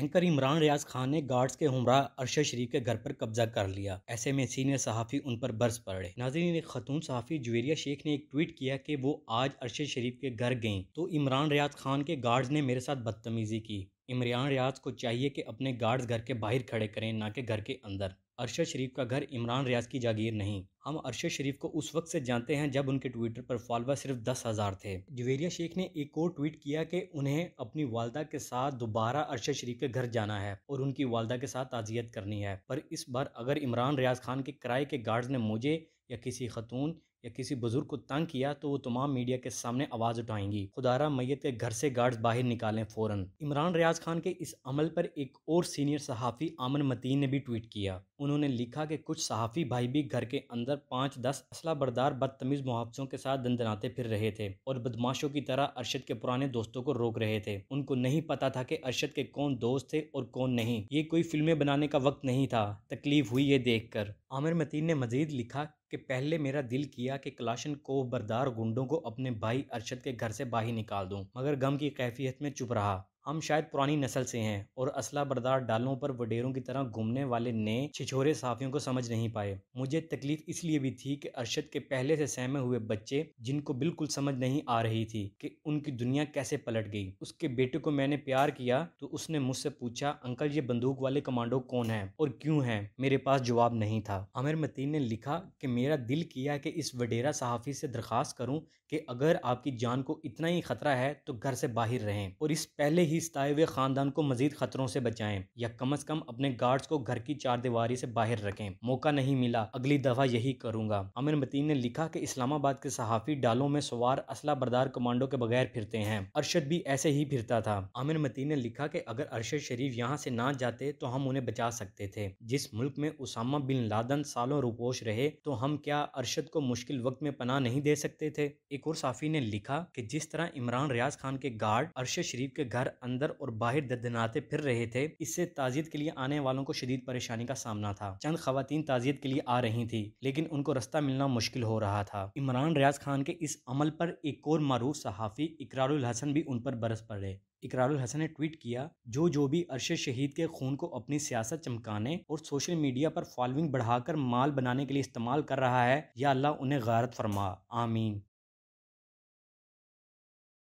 anchor Imran रियाज खान ने guards के हमरा अरशद शरीफ के घर पर कब्जा कर लिया ऐसे में सीनियर सहाफ़ी उन पर बरस पड़े नाजरीन एक खतून सहाफ़ी जुवेरिया शेख ने एक ट्वीट किया कि वो आज अरशद शरीफ के घर गई तो इमरान रियाज खान के गार्ड्स ने मेरे साथ बदतमीज़ी की इमरान रियाज को चाहिए कि अपने गार्ड्स घर के बाहर खड़े करें ना कि घर के अंदर अरशद शरीफ का घर इमरान रियाज की जागीर नहीं हम अरशद शरीफ को उस वक्त से जानते हैं जब उनके ट्विटर पर फॉलोअर सिर्फ दस हज़ार थे जवेरिया शेख ने एक और ट्वीट किया कि उन्हें अपनी वालदा के साथ दोबारा अरशद शरीफ के घर जाना है और उनकी वालदा के साथ ताजियत करनी है पर इस बार अगर इमरान रियाज खान के किराए के गार्ड्स ने मुझे या किसी खतून या किसी बुजुर्ग को तंग किया तो वो तमाम मीडिया के सामने आवाज़ उठाएंगी खुदारा मैयत के घर से गार्ड्स बाहर निकालें फ़ौरन इमरान रियाज खान के इस अमल पर एक और सीनियर सहाफ़ी आमन मतीन ने भी ट्वीट किया उन्होंने लिखा कि कुछ सहाफ़ी भाई भी घर के अंदर पाँच दस असला बरदार बदतमीज़ मुआवजों के साथ दंदनाते फिर रहे थे और बदमाशों की तरह अरशद के पुराने दोस्तों को रोक रहे थे उनको नहीं पता था कि अरशद के कौन दोस्त थे और कौन नहीं ये कोई फिल्में बनाने का वक्त नहीं था तकलीफ हुई ये देख कर आमिर मतीन ने मजीद लिखा कि पहले मेरा दिल किया किया कि कलाशन को बरदार गुंडों को अपने भाई अरशद के घर से बाहर निकाल दूं मगर गम की कैफियत में चुप रहा हम शायद पुरानी नस्ल से हैं और असला बरदार डालों पर वडेरों की तरह घूमने वाले नए छिछोरे साफियों को समझ नहीं पाए मुझे तकलीफ इसलिए भी थी कि अरशद के पहले से सहमे हुए बच्चे जिनको बिल्कुल समझ नहीं आ रही थी कि उनकी दुनिया कैसे पलट गई उसके बेटे को मैंने प्यार किया तो उसने मुझसे पूछा अंकल ये बंदूक वाले कमांडो कौन है और क्यों है मेरे पास जवाब नहीं था आमिर मतीन ने लिखा कि मेरा दिल किया कि इस वडेरा सहाफ़ी से दरख्वास्त करूं कि अगर आपकी जान को इतना ही खतरा है तो घर से बाहर रहें और इस पहले ही ही सताए हुए खानदान को मजीद खतरों से बचाएं या कम अज कम अपने गार्ड्स को घर की चार दीवारी से बाहर रखें मौका नहीं मिला अगली दफा यही करूंगा अमिर मतीन ने लिखा कि इस्लामाबाद के सहाफी डालों में सवार असला बरदार कमांडो के बगैर फिरते हैं अरशद भी ऐसे ही फिरता था आमिर मतीन ने लिखा की अगर अरशद शरीफ यहाँ से ना जाते तो हम उन्हें बचा सकते थे जिस मुल्क में उसामा बिन लादन सालों रुपोश रहे तो हम क्या अरशद को मुश्किल वक्त में पना नहीं दे सकते थे एक और साफी ने लिखा कि जिस तरह इमरान रियाज खान के गार्ड अरशद शरीफ के घर अंदर और बाहर ददनाते फिर रहे थे इससे ताजियत के लिए आने वालों को शदीद परेशानी का सामना था चंद खातन ताजियत के लिए आ रही थी लेकिन उनको रास्ता मिलना मुश्किल हो रहा था इमरान रियाज खान के इस अमल पर एक और मरूफ सहाफ़ी इकरारुल हसन भी उन पर बरस पड़े इकरारुल हसन ने ट्वीट किया जो जो भी अरशद शहीद के खून को अपनी सियासत चमकाने और सोशल मीडिया पर फॉलोइंग बढ़ाकर माल बनाने के लिए इस्तेमाल कर रहा है या अल्लाह उन्हें गारत फरमा आमीन